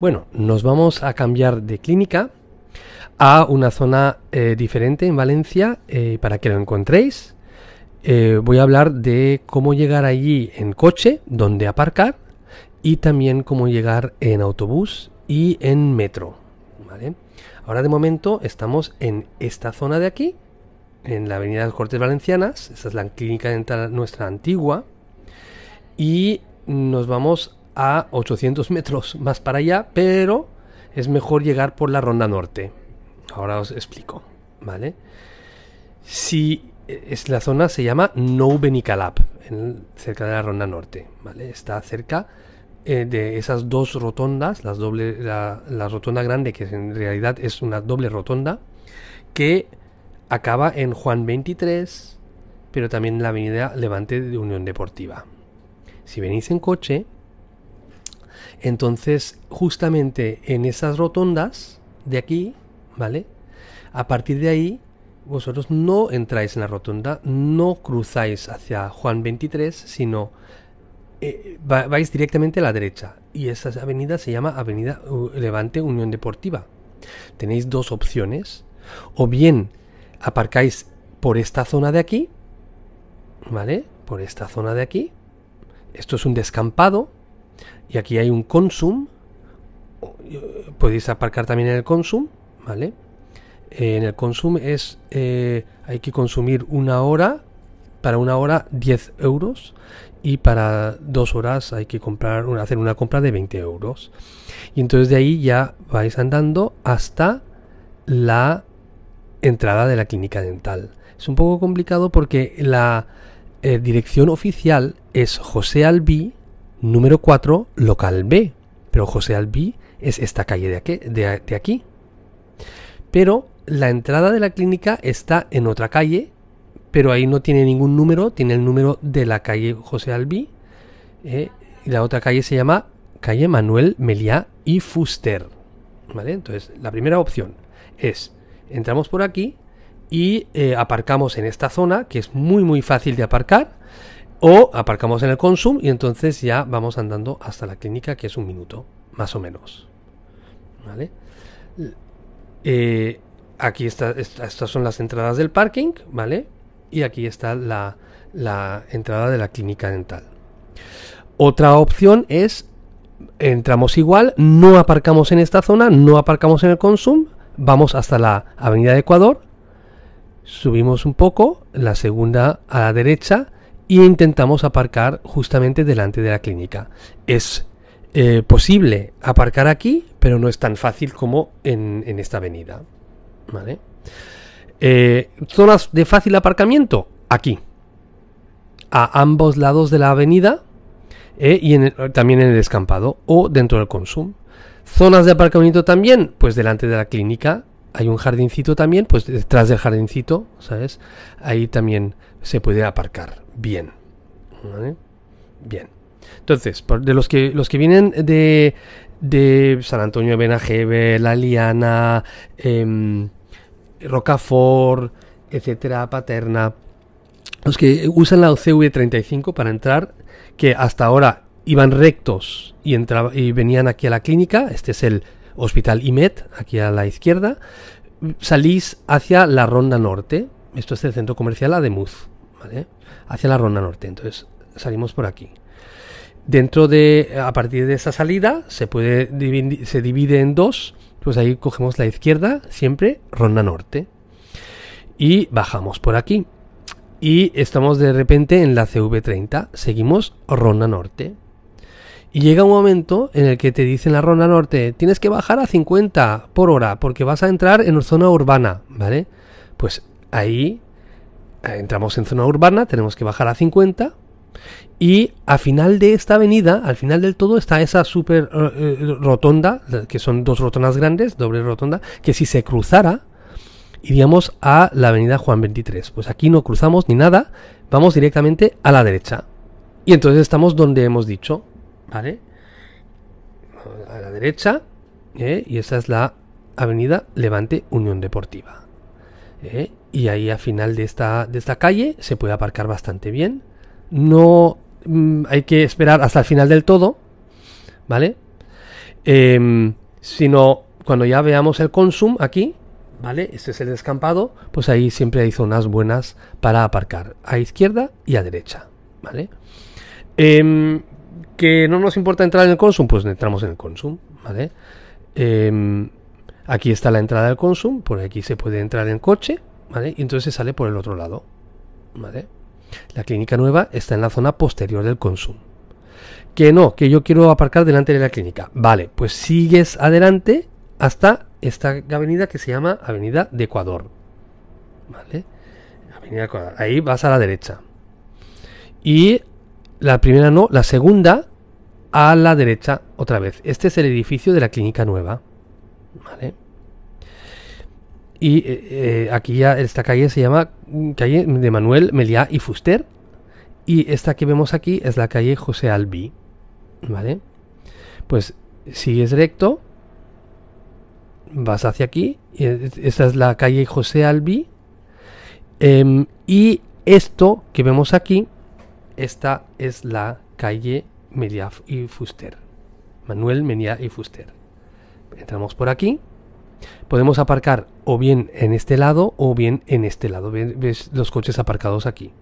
Bueno, nos vamos a cambiar de clínica a una zona eh, diferente en Valencia eh, para que lo encontréis. Eh, voy a hablar de cómo llegar allí en coche, dónde aparcar y también cómo llegar en autobús y en metro. Ahora de momento estamos en esta zona de aquí, en la Avenida de Cortes Valencianas. Esa es la clínica dental nuestra antigua. Y nos vamos a 800 metros más para allá, pero es mejor llegar por la ronda norte. Ahora os explico, ¿vale? Si eh, es la zona se llama Noubenicalap, cerca de la ronda norte, ¿vale? Está cerca eh, de esas dos rotondas, las doble, la, la rotonda grande, que en realidad es una doble rotonda, que acaba en Juan 23, pero también la avenida Levante de Unión Deportiva. Si venís en coche, entonces, justamente en esas rotondas de aquí, ¿vale? A partir de ahí, vosotros no entráis en la rotonda, no cruzáis hacia Juan 23, sino eh, vais directamente a la derecha. Y esa avenida se llama Avenida uh, Levante Unión Deportiva. Tenéis dos opciones. O bien aparcáis por esta zona de aquí, ¿vale? Por esta zona de aquí. Esto es un descampado, y aquí hay un Consum. Podéis aparcar también en el Consum, ¿vale? Eh, en el Consum es. Eh, hay que consumir una hora. Para una hora 10 euros. Y para dos horas hay que comprar, hacer una compra de 20 euros. Y entonces de ahí ya vais andando hasta la entrada de la clínica dental. Es un poco complicado porque la eh, dirección oficial es José Albi Número 4, local B. Pero José Albi es esta calle de aquí, Pero la entrada de la clínica está en otra calle, pero ahí no tiene ningún número, tiene el número de la calle José Albi eh, y la otra calle se llama calle Manuel Meliá y Fuster. Entonces, la primera opción es, entramos por aquí y eh, aparcamos en esta zona, que es muy muy fácil de aparcar. O aparcamos en el Consum y entonces ya vamos andando hasta la clínica, que es un minuto, más o menos. ¿Vale? Eh, aquí está, estas son las entradas del parking, ¿vale? Y aquí está la, la entrada de la clínica dental. Otra opción es, entramos igual, no aparcamos en esta zona, no aparcamos en el Consum, vamos hasta la Avenida de Ecuador, subimos un poco, la segunda a la derecha, y intentamos aparcar justamente delante de la clínica. Es eh, posible aparcar aquí, pero no es tan fácil como en, esta avenida. Eh, zonas de fácil aparcamiento, aquí. A ambos lados de la avenida eh, y también en el descampado o dentro del consumo. Zonas de aparcamiento también, pues delante de la clínica hay un jardincito también, pues detrás del jardincito, ¿sabes? Ahí también se puede aparcar bien. Bien. Entonces, de los que, los que vienen de, San Antonio de Benajeve, La Liana, em, Rocafort, etcétera, Paterna, los que usan la ocv 35 para entrar, que hasta ahora iban rectos y, y venían aquí a la clínica, este es el Hospital IMET, aquí a la izquierda, salís hacia la Ronda Norte. Esto es el centro comercial Ademuz, ¿vale? Hacia la Ronda Norte. Entonces salimos por aquí. Dentro de, a partir de esa salida, se puede se divide en dos. Pues ahí cogemos la izquierda, siempre Ronda Norte. Y bajamos por aquí. Y estamos de repente en la CV30. Seguimos Ronda Norte. Y llega un momento en el que te dicen la ronda norte, tienes que bajar a 50 por hora porque vas a entrar en zona urbana, ¿vale? Pues ahí eh, entramos en zona urbana, tenemos que bajar a 50 y al final de esta avenida, al final del todo, está esa super eh, eh, rotonda, que son dos rotondas grandes, doble rotonda, que si se cruzara, iríamos a la avenida Juan 23. Pues aquí no cruzamos ni nada, vamos directamente a la derecha. Y entonces estamos donde hemos dicho, ¿vale? A la derecha, ¿eh? y esa es la avenida Levante Unión Deportiva. ¿eh? Y ahí al final de esta, de esta calle se puede aparcar bastante bien. No mm, hay que esperar hasta el final del todo, ¿vale? Em, sino cuando ya veamos el consum aquí, ¿vale? Este es el descampado, pues ahí siempre hay zonas buenas para aparcar, a izquierda y a derecha, ¿vale? Em, ¿Que no nos importa entrar en el consumo Pues entramos en el consumo ¿vale? Em, aquí está la entrada del consumo por aquí se puede entrar en coche, ¿vale? Y entonces se sale por el otro lado, ¿vale? La clínica nueva está en la zona posterior del consumo Que no, que yo quiero aparcar delante de la clínica. Vale, pues sigues adelante hasta esta avenida que se llama Avenida de Ecuador. ¿Vale? Avenida de Ecuador. Ahí vas a la derecha. Y la primera no, la segunda a la derecha otra vez. Este es el edificio de la clínica nueva. ¿Vale? Y eh, eh, aquí ya esta calle se llama mm, calle de Manuel Meliá y Fuster. Y esta que vemos aquí es la calle José Albi. ¿Vale? Pues sigues recto, vas hacia aquí. esta es la calle José Albi. Em, y esto que vemos aquí, esta es la calle Media y Fuster. Manuel Meliá y Fuster. Entramos por aquí. Podemos aparcar o bien en este lado o bien en este lado. Ves los coches aparcados aquí.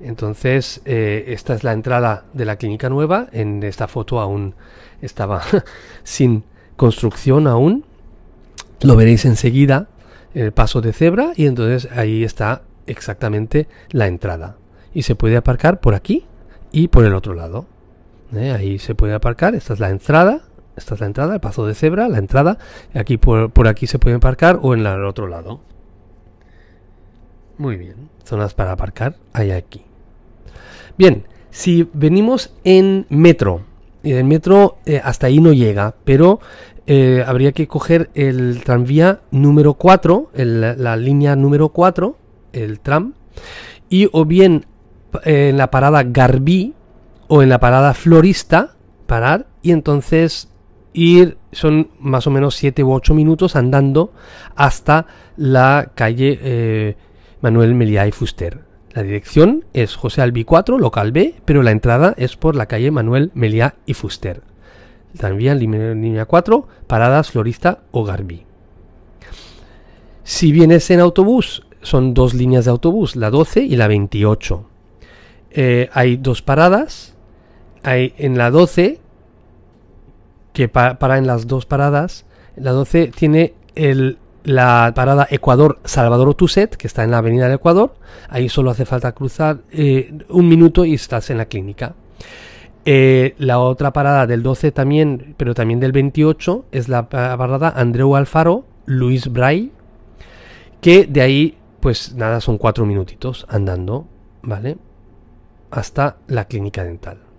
Entonces, eh, esta es la entrada de la clínica nueva. En esta foto aún estaba sin construcción aún. Lo veréis enseguida, el paso de cebra, y entonces ahí está exactamente la entrada. Y se puede aparcar por aquí y por el otro lado. ¿eh? Ahí se puede aparcar, esta es la entrada, esta es la entrada, el paso de cebra, la entrada, aquí por, aquí se puede aparcar o en el otro lado. Muy bien, zonas para aparcar hay aquí. Bien, si venimos en metro, y el metro eh, hasta ahí no llega, pero eh, habría que coger el tranvía número 4, la línea número 4, el tram, y o bien eh, en la parada Garbí o en la parada Florista parar y entonces ir, son más o menos 7 u 8 minutos andando hasta la calle eh, Manuel Meliá y Fuster. La dirección es José Albi 4, local B, pero la entrada es por la calle Manuel Meliá y Fuster. También línea 4, paradas Florista o Garbí. Si vienes en autobús, son dos líneas de autobús, la 12 y la 28. Eh, hay dos paradas. Hay en la 12, que para en las dos paradas. la 12 tiene la parada Ecuador-Salvador Tuset, que está en la Avenida del Ecuador. Ahí solo hace falta cruzar eh, un minuto y estás en la clínica. Eh, la otra parada del 12 también, pero también del 28, es la parada Andreu Alfaro, Luis Bray, que de ahí, pues nada, son cuatro minutitos andando, ¿vale? hasta la clínica dental.